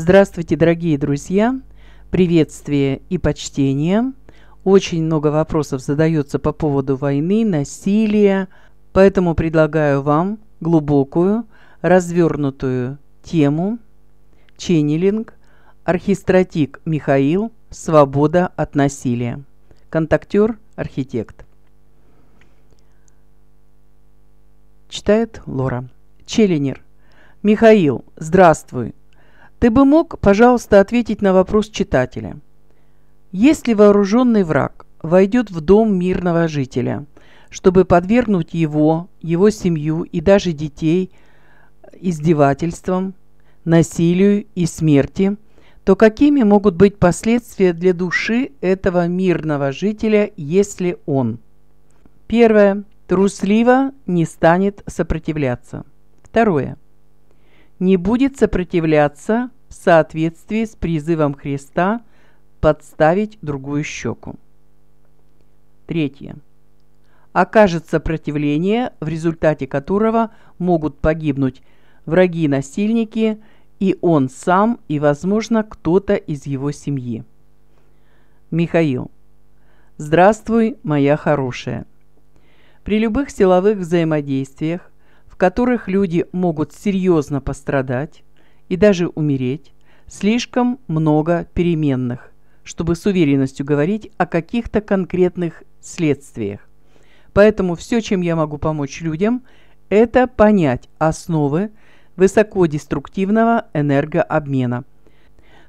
Здравствуйте, дорогие друзья! Приветствие и почтение. Очень много вопросов задается по поводу войны, насилия, поэтому предлагаю вам глубокую, развернутую тему «Ченнелинг. Архистратик Михаил. Свобода от насилия». Контактер, архитект. Читает Лора. Челленер. Михаил, здравствуй. Ты бы мог, пожалуйста, ответить на вопрос читателя. Если вооруженный враг войдет в дом мирного жителя, чтобы подвергнуть его, его семью и даже детей издевательствам, насилию и смерти, то какими могут быть последствия для души этого мирного жителя, если он? Первое. Трусливо не станет сопротивляться. Второе. Не будет сопротивляться в соответствии с призывом Христа подставить другую щеку. Третье. Окажет сопротивление, в результате которого могут погибнуть враги-насильники и он сам, и, возможно, кто-то из его семьи. Михаил. Здравствуй, моя хорошая. При любых силовых взаимодействиях, в которых люди могут серьезно пострадать, и даже умереть, слишком много переменных, чтобы с уверенностью говорить о каких-то конкретных следствиях. Поэтому все, чем я могу помочь людям, это понять основы высокодеструктивного энергообмена.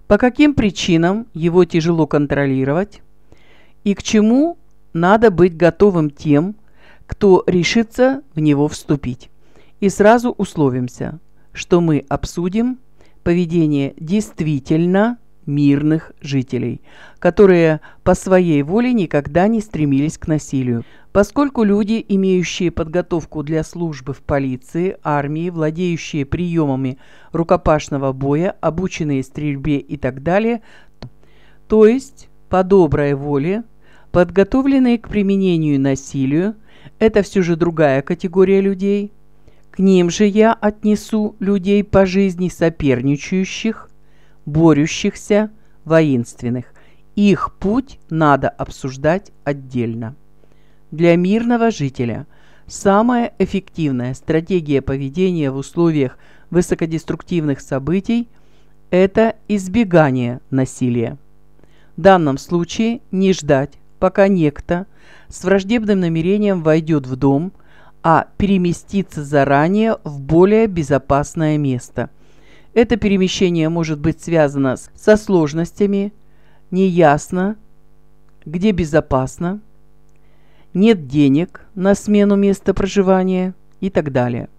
По каким причинам его тяжело контролировать и к чему надо быть готовым тем, кто решится в него вступить. И сразу условимся, что мы обсудим поведение действительно мирных жителей, которые по своей воле никогда не стремились к насилию. Поскольку люди, имеющие подготовку для службы в полиции, армии, владеющие приемами рукопашного боя, обученные стрельбе и так далее, то есть по доброй воле, подготовленные к применению насилию, это все же другая категория людей – к ним же я отнесу людей по жизни соперничающих, борющихся, воинственных. Их путь надо обсуждать отдельно. Для мирного жителя самая эффективная стратегия поведения в условиях высокодеструктивных событий – это избегание насилия. В данном случае не ждать, пока некто с враждебным намерением войдет в дом – а переместиться заранее в более безопасное место. Это перемещение может быть связано со сложностями, неясно, где безопасно, нет денег на смену места проживания и так далее.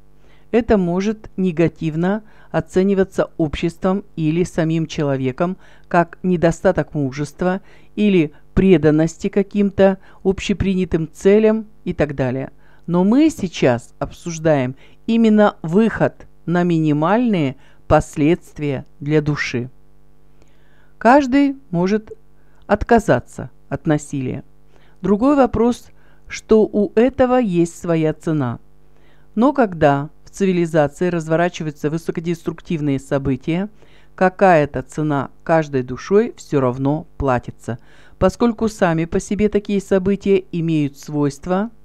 Это может негативно оцениваться обществом или самим человеком как недостаток мужества или преданности каким-то общепринятым целям и так далее – но мы сейчас обсуждаем именно выход на минимальные последствия для души. Каждый может отказаться от насилия. Другой вопрос, что у этого есть своя цена. Но когда в цивилизации разворачиваются высокодеструктивные события, какая-то цена каждой душой все равно платится, поскольку сами по себе такие события имеют свойство –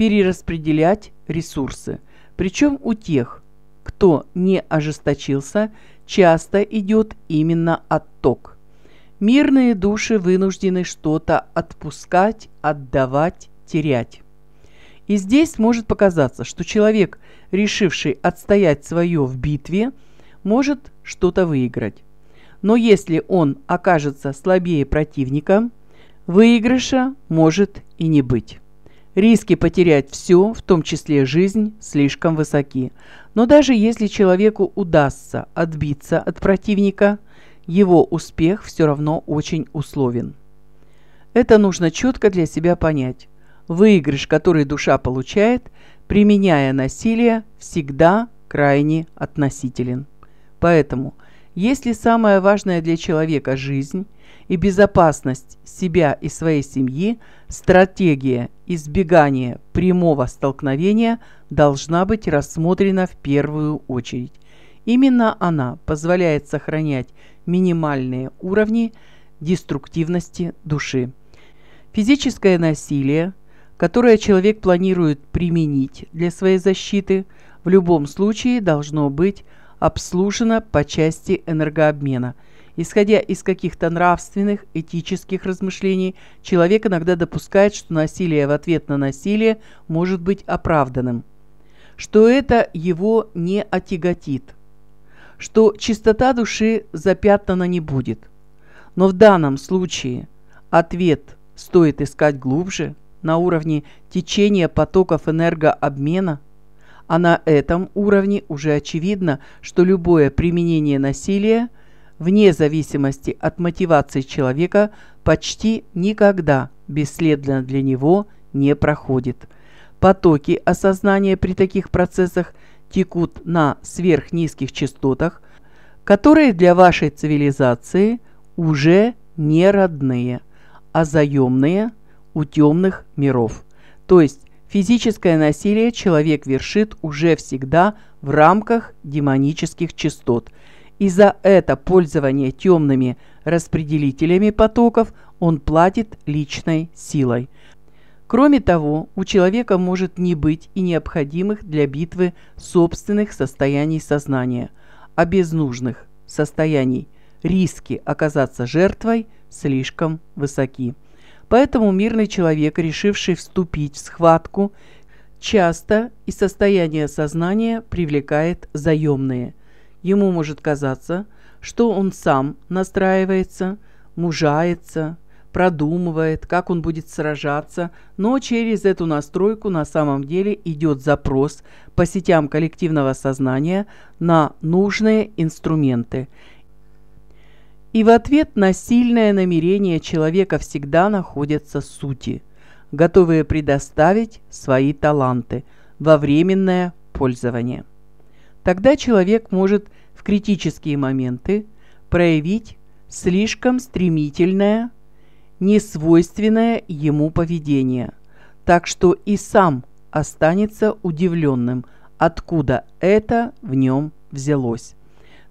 перераспределять ресурсы. Причем у тех, кто не ожесточился, часто идет именно отток. Мирные души вынуждены что-то отпускать, отдавать, терять. И здесь может показаться, что человек, решивший отстоять свое в битве, может что-то выиграть. Но если он окажется слабее противника, выигрыша может и не быть. Риски потерять все, в том числе жизнь, слишком высоки. Но даже если человеку удастся отбиться от противника, его успех все равно очень условен. Это нужно четко для себя понять. Выигрыш, который душа получает, применяя насилие, всегда крайне относителен. Поэтому – если самое важное для человека – жизнь и безопасность себя и своей семьи, стратегия избегания прямого столкновения должна быть рассмотрена в первую очередь. Именно она позволяет сохранять минимальные уровни деструктивности души. Физическое насилие, которое человек планирует применить для своей защиты, в любом случае должно быть обслужена по части энергообмена. Исходя из каких-то нравственных, этических размышлений, человек иногда допускает, что насилие в ответ на насилие может быть оправданным, что это его не отяготит, что чистота души запятнана не будет. Но в данном случае ответ стоит искать глубже, на уровне течения потоков энергообмена – а на этом уровне уже очевидно, что любое применение насилия, вне зависимости от мотивации человека, почти никогда бесследно для него не проходит. Потоки осознания при таких процессах текут на сверхнизких частотах, которые для вашей цивилизации уже не родные, а заемные у темных миров. То есть Физическое насилие человек вершит уже всегда в рамках демонических частот. И за это пользование темными распределителями потоков он платит личной силой. Кроме того, у человека может не быть и необходимых для битвы собственных состояний сознания, а без нужных состояний риски оказаться жертвой слишком высоки. Поэтому мирный человек, решивший вступить в схватку, часто из состояния сознания привлекает заемные. Ему может казаться, что он сам настраивается, мужается, продумывает, как он будет сражаться, но через эту настройку на самом деле идет запрос по сетям коллективного сознания на нужные инструменты. И в ответ на сильное намерение человека всегда находятся сути, готовые предоставить свои таланты во временное пользование. Тогда человек может в критические моменты проявить слишком стремительное, несвойственное ему поведение, так что и сам останется удивленным, откуда это в нем взялось.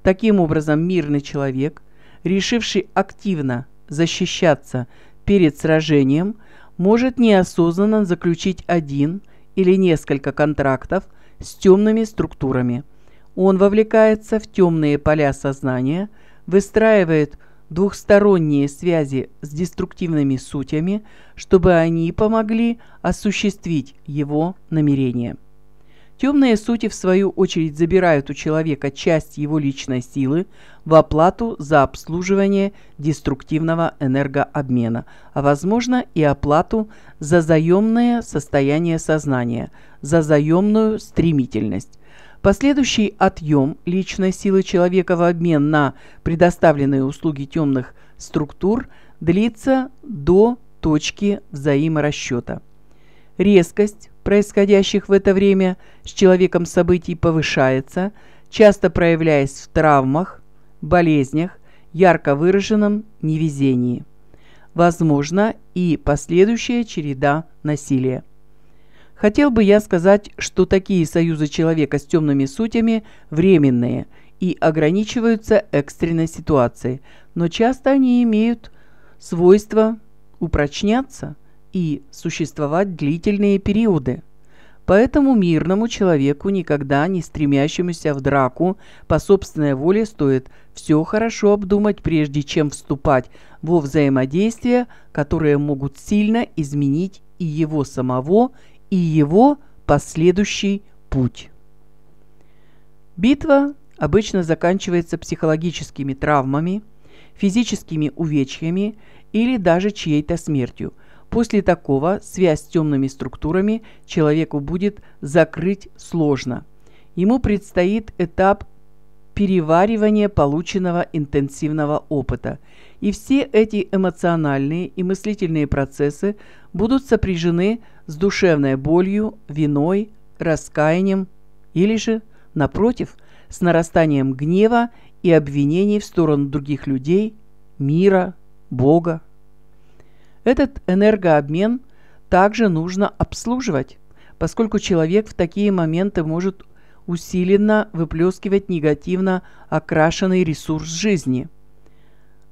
Таким образом, мирный человек – решивший активно защищаться перед сражением, может неосознанно заключить один или несколько контрактов с темными структурами. Он вовлекается в темные поля сознания, выстраивает двухсторонние связи с деструктивными сутями, чтобы они помогли осуществить его намерение. Темные сути, в свою очередь, забирают у человека часть его личной силы в оплату за обслуживание деструктивного энергообмена, а возможно и оплату за заемное состояние сознания, за заемную стремительность. Последующий отъем личной силы человека в обмен на предоставленные услуги темных структур длится до точки взаиморасчета. Резкость, происходящих в это время с человеком событий повышается, часто проявляясь в травмах, болезнях, ярко выраженном невезении. Возможно и последующая череда насилия. Хотел бы я сказать, что такие союзы человека с темными сутями временные и ограничиваются экстренной ситуацией, но часто они имеют свойство упрочняться и существовать длительные периоды. Поэтому мирному человеку, никогда не стремящемуся в драку, по собственной воле стоит все хорошо обдумать, прежде чем вступать во взаимодействия, которые могут сильно изменить и его самого, и его последующий путь. Битва обычно заканчивается психологическими травмами, физическими увечьями или даже чьей-то смертью, После такого связь с темными структурами человеку будет закрыть сложно. Ему предстоит этап переваривания полученного интенсивного опыта. И все эти эмоциональные и мыслительные процессы будут сопряжены с душевной болью, виной, раскаянием или же, напротив, с нарастанием гнева и обвинений в сторону других людей, мира, Бога. Этот энергообмен также нужно обслуживать, поскольку человек в такие моменты может усиленно выплескивать негативно окрашенный ресурс жизни.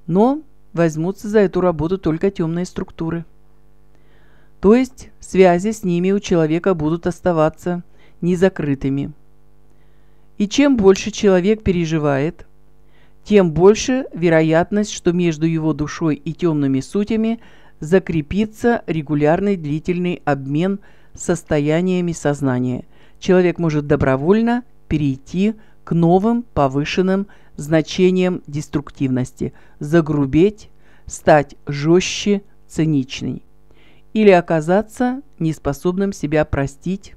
Но возьмутся за эту работу только темные структуры. То есть связи с ними у человека будут оставаться незакрытыми. И чем больше человек переживает, тем больше вероятность, что между его душой и темными сутями закрепится регулярный длительный обмен состояниями сознания. Человек может добровольно перейти к новым повышенным значениям деструктивности, загрубеть, стать жестче, циничный или оказаться неспособным себя простить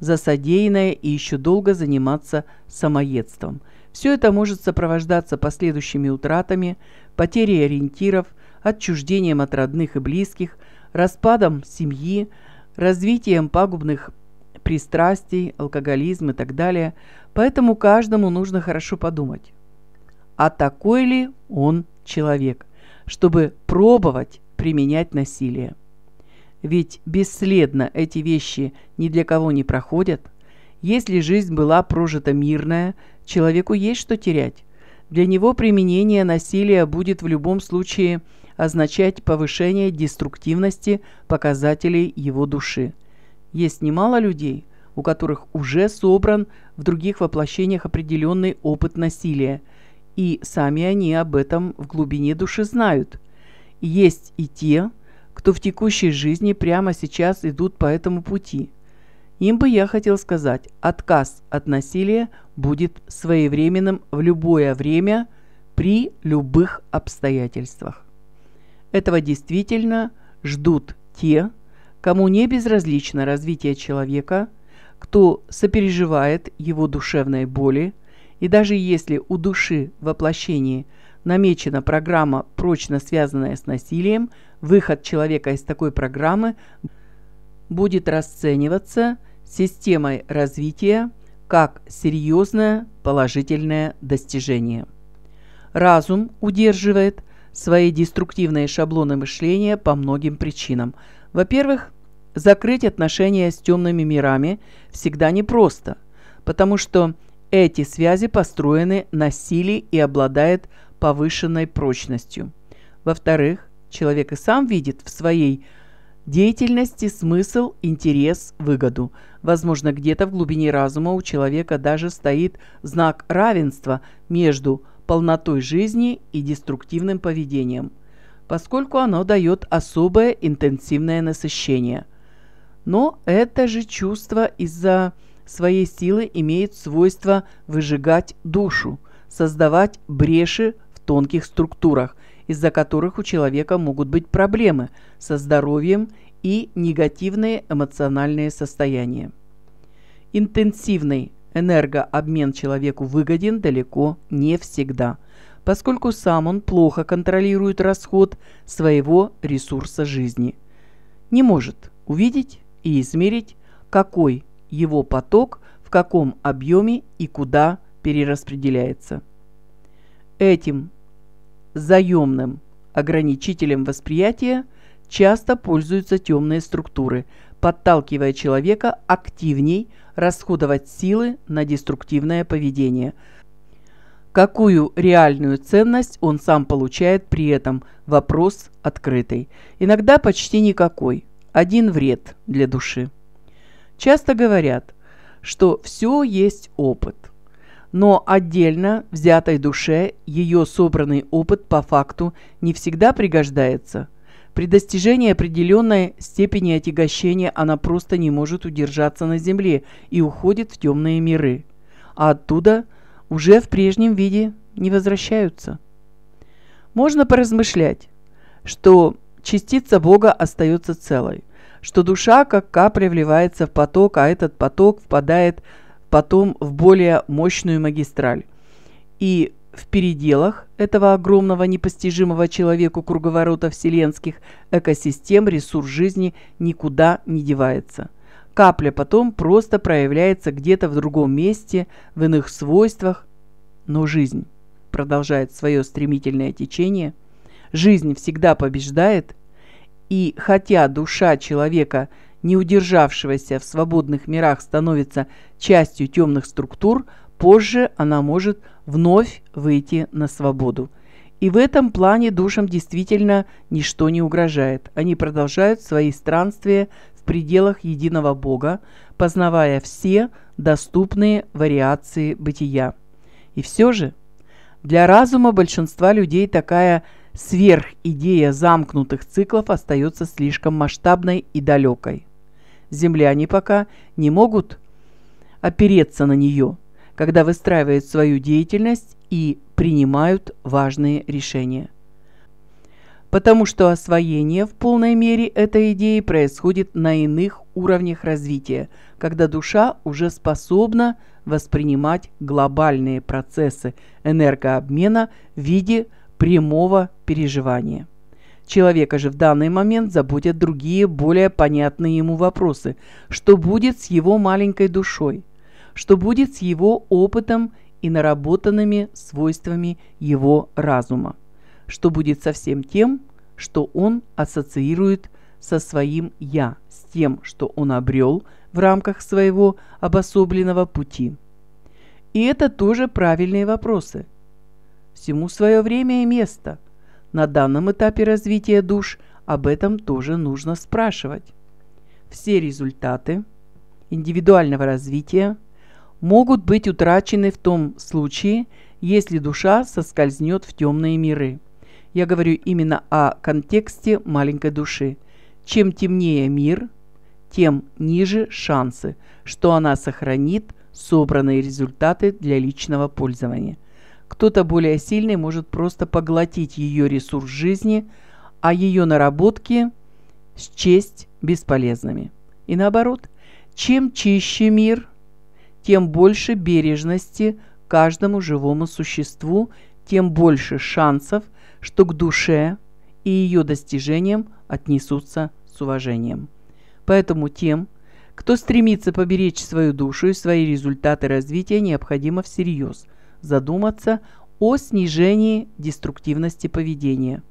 за содеянное и еще долго заниматься самоедством. Все это может сопровождаться последующими утратами, потерей ориентиров – отчуждением от родных и близких, распадом семьи, развитием пагубных пристрастий, алкоголизм и так далее, поэтому каждому нужно хорошо подумать, а такой ли он человек, чтобы пробовать применять насилие. Ведь бесследно эти вещи ни для кого не проходят. Если жизнь была прожита мирная, человеку есть что терять. Для него применение насилия будет в любом случае – означать повышение деструктивности показателей его души. Есть немало людей, у которых уже собран в других воплощениях определенный опыт насилия, и сами они об этом в глубине души знают. Есть и те, кто в текущей жизни прямо сейчас идут по этому пути. Им бы я хотел сказать, отказ от насилия будет своевременным в любое время при любых обстоятельствах. Этого действительно ждут те, кому не безразлично развитие человека, кто сопереживает его душевной боли, и даже если у души в воплощении намечена программа, прочно связанная с насилием, выход человека из такой программы будет расцениваться системой развития как серьезное положительное достижение. Разум удерживает – свои деструктивные шаблоны мышления по многим причинам. Во-первых, закрыть отношения с темными мирами всегда непросто, потому что эти связи построены на силе и обладают повышенной прочностью. Во-вторых, человек и сам видит в своей деятельности смысл, интерес, выгоду. Возможно, где-то в глубине разума у человека даже стоит знак равенства между – полнотой жизни и деструктивным поведением, поскольку оно дает особое интенсивное насыщение. Но это же чувство из-за своей силы имеет свойство выжигать душу, создавать бреши в тонких структурах, из-за которых у человека могут быть проблемы со здоровьем и негативные эмоциональные состояния. Интенсивный энергообмен человеку выгоден далеко не всегда, поскольку сам он плохо контролирует расход своего ресурса жизни. Не может увидеть и измерить, какой его поток, в каком объеме и куда перераспределяется. Этим заемным ограничителем восприятия часто пользуются темные структуры – подталкивая человека активней расходовать силы на деструктивное поведение. Какую реальную ценность он сам получает при этом? Вопрос открытый. Иногда почти никакой. Один вред для души. Часто говорят, что все есть опыт. Но отдельно взятой душе ее собранный опыт по факту не всегда пригождается – при достижении определенной степени отягощения она просто не может удержаться на Земле и уходит в темные миры, а оттуда уже в прежнем виде не возвращаются. Можно поразмышлять, что частица Бога остается целой, что душа как капля вливается в поток, а этот поток впадает потом в более мощную магистраль. И в переделах этого огромного непостижимого человеку круговорота вселенских экосистем ресурс жизни никуда не девается. Капля потом просто проявляется где-то в другом месте, в иных свойствах, но жизнь продолжает свое стремительное течение, жизнь всегда побеждает, и хотя душа человека, не удержавшегося в свободных мирах, становится частью темных структур, позже она может вновь выйти на свободу. И в этом плане душам действительно ничто не угрожает. Они продолжают свои странствия в пределах единого Бога, познавая все доступные вариации бытия. И все же, для разума большинства людей такая сверхидея замкнутых циклов остается слишком масштабной и далекой. Земляне пока не могут опереться на нее – когда выстраивают свою деятельность и принимают важные решения. Потому что освоение в полной мере этой идеи происходит на иных уровнях развития, когда душа уже способна воспринимать глобальные процессы энергообмена в виде прямого переживания. Человека же в данный момент заботят другие, более понятные ему вопросы. Что будет с его маленькой душой – что будет с его опытом и наработанными свойствами его разума, что будет со всем тем, что он ассоциирует со своим «я», с тем, что он обрел в рамках своего обособленного пути. И это тоже правильные вопросы. Всему свое время и место. На данном этапе развития душ об этом тоже нужно спрашивать. Все результаты индивидуального развития – могут быть утрачены в том случае, если душа соскользнет в темные миры. Я говорю именно о контексте маленькой души. Чем темнее мир, тем ниже шансы, что она сохранит собранные результаты для личного пользования. Кто-то более сильный может просто поглотить ее ресурс жизни, а ее наработки счесть бесполезными. И наоборот, чем чище мир – тем больше бережности каждому живому существу, тем больше шансов, что к душе и ее достижениям отнесутся с уважением. Поэтому тем, кто стремится поберечь свою душу и свои результаты развития, необходимо всерьез задуматься о снижении деструктивности поведения.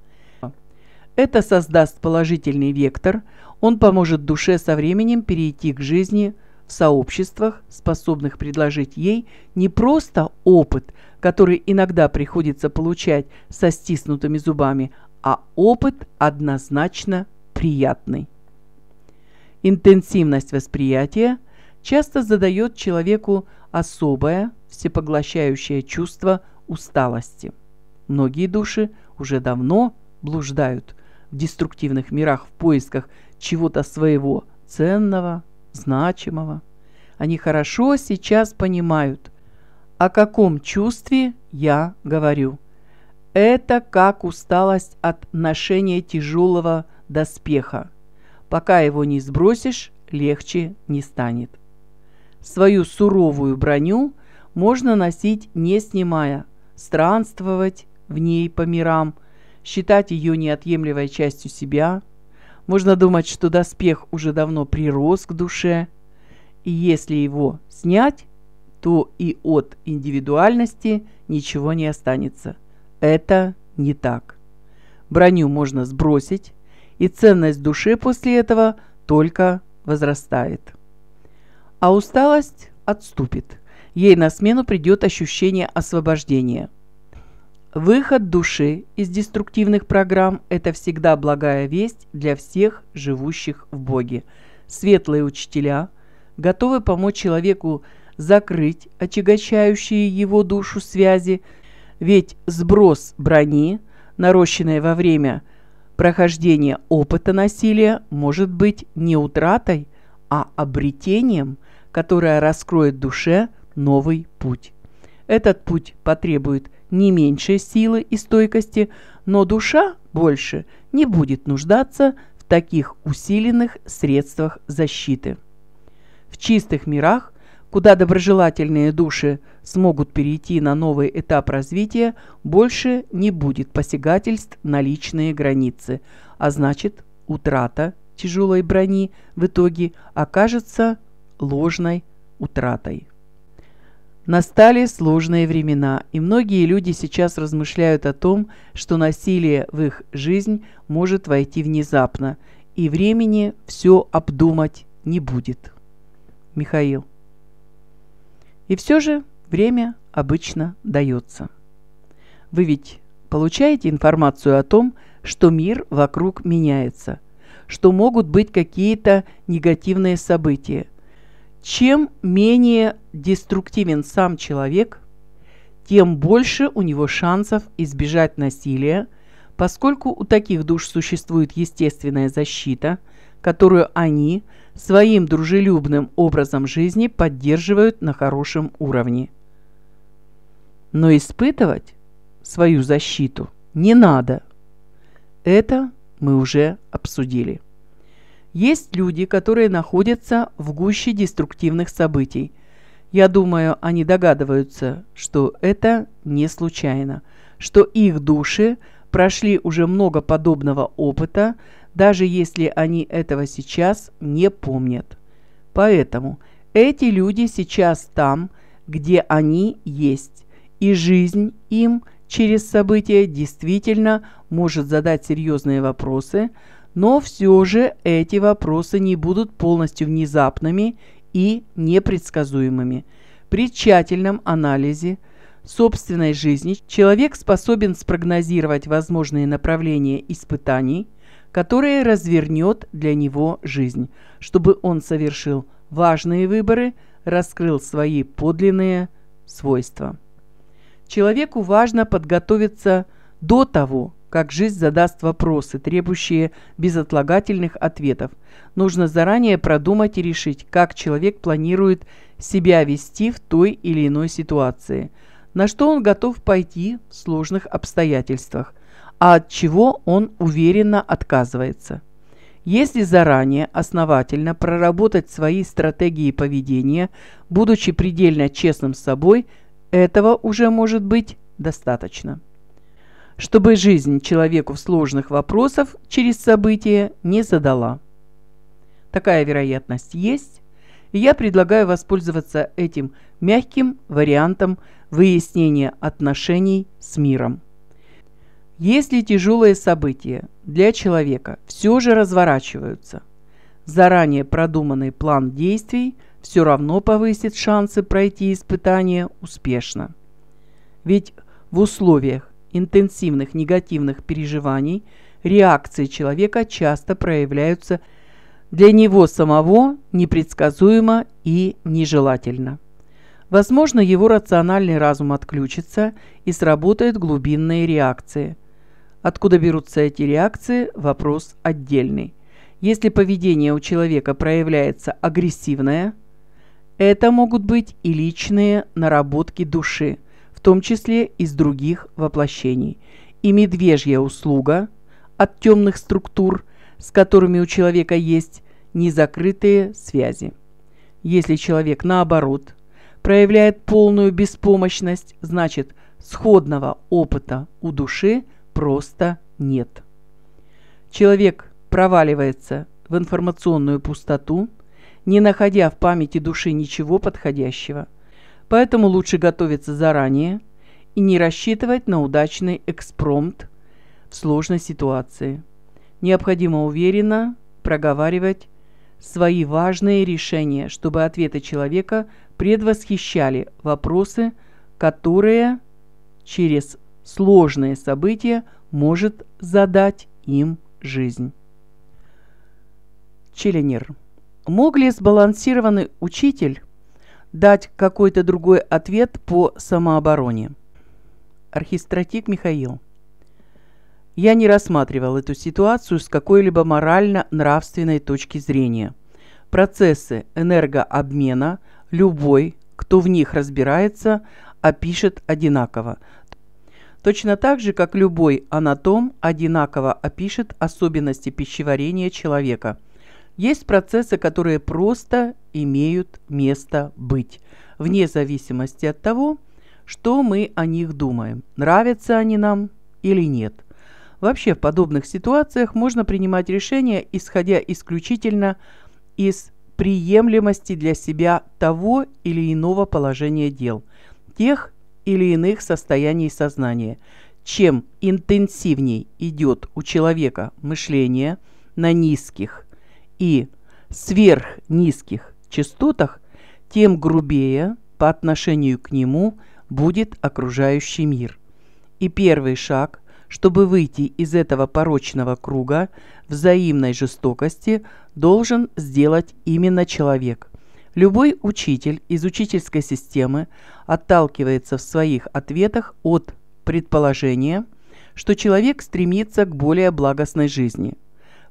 Это создаст положительный вектор, он поможет душе со временем перейти к жизни в сообществах, способных предложить ей не просто опыт, который иногда приходится получать со стиснутыми зубами, а опыт однозначно приятный. Интенсивность восприятия часто задает человеку особое, всепоглощающее чувство усталости. Многие души уже давно блуждают в деструктивных мирах в поисках чего-то своего ценного, значимого. Они хорошо сейчас понимают, о каком чувстве я говорю. Это как усталость от ношения тяжелого доспеха. Пока его не сбросишь, легче не станет. Свою суровую броню можно носить не снимая, странствовать в ней по мирам, считать ее неотъемлемой частью себя – можно думать, что доспех уже давно прирос к душе, и если его снять, то и от индивидуальности ничего не останется. Это не так. Броню можно сбросить, и ценность души после этого только возрастает. А усталость отступит. Ей на смену придет ощущение освобождения – Выход души из деструктивных программ – это всегда благая весть для всех живущих в Боге. Светлые учителя готовы помочь человеку закрыть отягощающие его душу связи, ведь сброс брони, нарощенной во время прохождения опыта насилия, может быть не утратой, а обретением, которое раскроет душе новый путь. Этот путь потребует не меньше силы и стойкости, но душа больше не будет нуждаться в таких усиленных средствах защиты. В чистых мирах куда доброжелательные души смогут перейти на новый этап развития, больше не будет посягательств на личные границы, а значит утрата тяжелой брони в итоге окажется ложной утратой. Настали сложные времена, и многие люди сейчас размышляют о том, что насилие в их жизнь может войти внезапно, и времени все обдумать не будет. Михаил. И все же время обычно дается. Вы ведь получаете информацию о том, что мир вокруг меняется, что могут быть какие-то негативные события, чем менее деструктивен сам человек, тем больше у него шансов избежать насилия, поскольку у таких душ существует естественная защита, которую они своим дружелюбным образом жизни поддерживают на хорошем уровне. Но испытывать свою защиту не надо. Это мы уже обсудили. Есть люди, которые находятся в гуще деструктивных событий. Я думаю, они догадываются, что это не случайно, что их души прошли уже много подобного опыта, даже если они этого сейчас не помнят. Поэтому эти люди сейчас там, где они есть, и жизнь им через события действительно может задать серьезные вопросы, но все же эти вопросы не будут полностью внезапными и непредсказуемыми. При тщательном анализе собственной жизни человек способен спрогнозировать возможные направления испытаний, которые развернет для него жизнь, чтобы он совершил важные выборы, раскрыл свои подлинные свойства. Человеку важно подготовиться до того, как жизнь задаст вопросы, требующие безотлагательных ответов. Нужно заранее продумать и решить, как человек планирует себя вести в той или иной ситуации, на что он готов пойти в сложных обстоятельствах, а от чего он уверенно отказывается. Если заранее основательно проработать свои стратегии поведения, будучи предельно честным с собой, этого уже может быть достаточно чтобы жизнь человеку в сложных вопросов через события не задала. Такая вероятность есть, и я предлагаю воспользоваться этим мягким вариантом выяснения отношений с миром. Если тяжелые события для человека все же разворачиваются, заранее продуманный план действий все равно повысит шансы пройти испытание успешно. Ведь в условиях интенсивных негативных переживаний реакции человека часто проявляются для него самого непредсказуемо и нежелательно. Возможно, его рациональный разум отключится и сработают глубинные реакции. Откуда берутся эти реакции – вопрос отдельный. Если поведение у человека проявляется агрессивное, это могут быть и личные наработки души – том числе из других воплощений, и медвежья услуга от темных структур, с которыми у человека есть незакрытые связи. Если человек, наоборот, проявляет полную беспомощность, значит, сходного опыта у души просто нет. Человек проваливается в информационную пустоту, не находя в памяти души ничего подходящего – поэтому лучше готовиться заранее и не рассчитывать на удачный экспромт в сложной ситуации. Необходимо уверенно проговаривать свои важные решения, чтобы ответы человека предвосхищали вопросы, которые через сложные события может задать им жизнь. Челленер. Мог ли сбалансированный учитель дать какой-то другой ответ по самообороне. Архистратик Михаил. Я не рассматривал эту ситуацию с какой-либо морально-нравственной точки зрения. Процессы энергообмена любой, кто в них разбирается, опишет одинаково. Точно так же, как любой анатом одинаково опишет особенности пищеварения человека – есть процессы, которые просто имеют место быть, вне зависимости от того, что мы о них думаем, нравятся они нам или нет. Вообще в подобных ситуациях можно принимать решения, исходя исключительно из приемлемости для себя того или иного положения дел, тех или иных состояний сознания. Чем интенсивней идет у человека мышление на низких – и сверхнизких частотах, тем грубее по отношению к нему будет окружающий мир. И первый шаг, чтобы выйти из этого порочного круга взаимной жестокости, должен сделать именно человек. Любой учитель из учительской системы отталкивается в своих ответах от предположения, что человек стремится к более благостной жизни –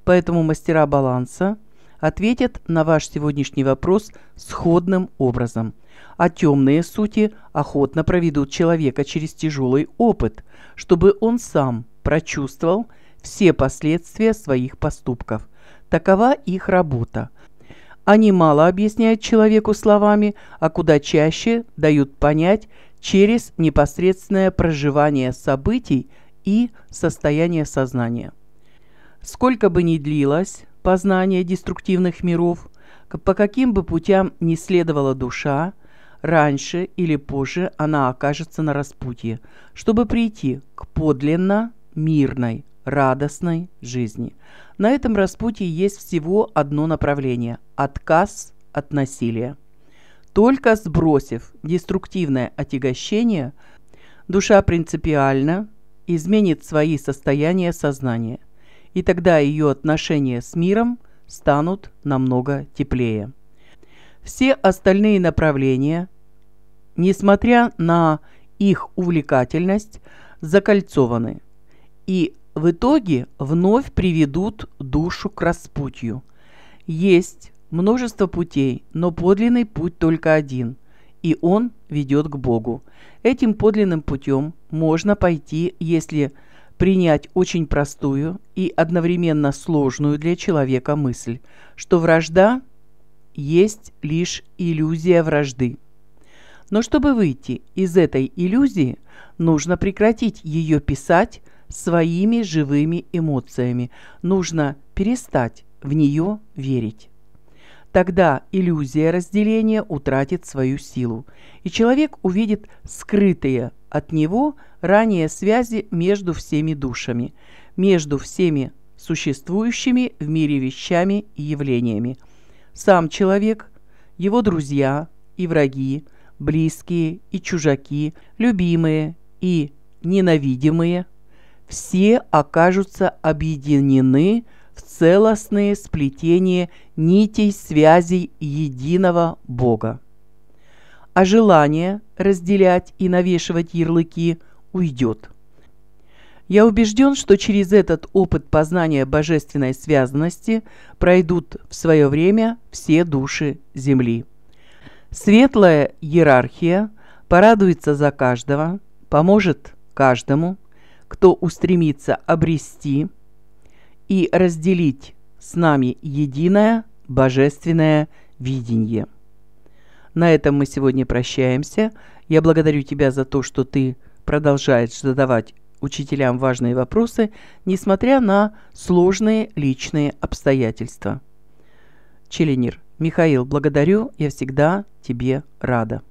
поэтому мастера баланса ответят на ваш сегодняшний вопрос сходным образом. А темные сути охотно проведут человека через тяжелый опыт, чтобы он сам прочувствовал все последствия своих поступков. Такова их работа. Они мало объясняют человеку словами, а куда чаще дают понять через непосредственное проживание событий и состояние сознания. Сколько бы ни длилось познание деструктивных миров, по каким бы путям ни следовала душа, раньше или позже она окажется на распутье, чтобы прийти к подлинно мирной, радостной жизни. На этом распутье есть всего одно направление – отказ от насилия. Только сбросив деструктивное отягощение, душа принципиально изменит свои состояния сознания – и тогда ее отношения с миром станут намного теплее. Все остальные направления, несмотря на их увлекательность, закольцованы и в итоге вновь приведут душу к распутью. Есть множество путей, но подлинный путь только один, и он ведет к Богу. Этим подлинным путем можно пойти, если – принять очень простую и одновременно сложную для человека мысль, что вражда есть лишь иллюзия вражды. Но чтобы выйти из этой иллюзии, нужно прекратить ее писать своими живыми эмоциями, нужно перестать в нее верить. Тогда иллюзия разделения утратит свою силу, и человек увидит скрытые от него ранее связи между всеми душами, между всеми существующими в мире вещами и явлениями. Сам человек, его друзья и враги, близкие и чужаки, любимые и ненавидимые, все окажутся объединены в целостное сплетение нитей связей единого Бога а желание разделять и навешивать ярлыки уйдет. Я убежден, что через этот опыт познания божественной связанности пройдут в свое время все души Земли. Светлая иерархия порадуется за каждого, поможет каждому, кто устремится обрести и разделить с нами единое божественное видение. На этом мы сегодня прощаемся. Я благодарю тебя за то, что ты продолжаешь задавать учителям важные вопросы, несмотря на сложные личные обстоятельства. Челенир, Михаил, благодарю, я всегда тебе рада.